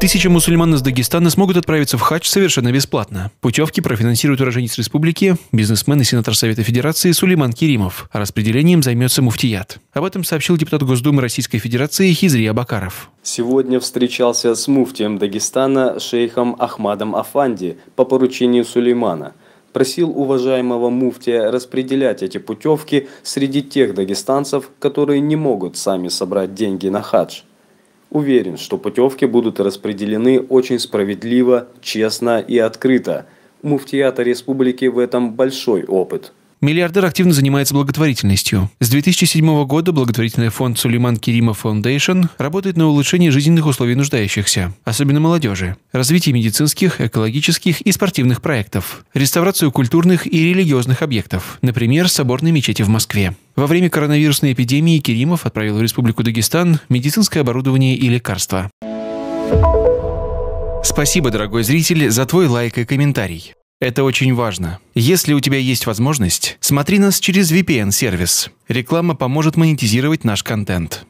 Тысячи мусульман из Дагестана смогут отправиться в хадж совершенно бесплатно. Путевки профинансирует уроженец республики, бизнесмен и сенатор Совета Федерации Сулейман Керимов, распределением займется муфтият. Об этом сообщил депутат Госдумы Российской Федерации Хизри Абакаров. Сегодня встречался с муфтием Дагестана шейхом Ахмадом Афанди по поручению Сулеймана – просил уважаемого муфтия распределять эти путевки среди тех дагестанцев, которые не могут сами собрать деньги на хадж. Уверен, что путевки будут распределены очень справедливо, честно и открыто. У муфтията республики в этом большой опыт. Миллиардер активно занимается благотворительностью. С 2007 года благотворительный фонд Сулейман Керимов Foundation работает на улучшение жизненных условий нуждающихся, особенно молодежи, развитие медицинских, экологических и спортивных проектов, реставрацию культурных и религиозных объектов, например, соборной мечети в Москве. Во время коронавирусной эпидемии Керимов отправил в Республику Дагестан медицинское оборудование и лекарства. Спасибо, дорогой зритель, за твой лайк и комментарий. Это очень важно. Если у тебя есть возможность, смотри нас через VPN-сервис. Реклама поможет монетизировать наш контент.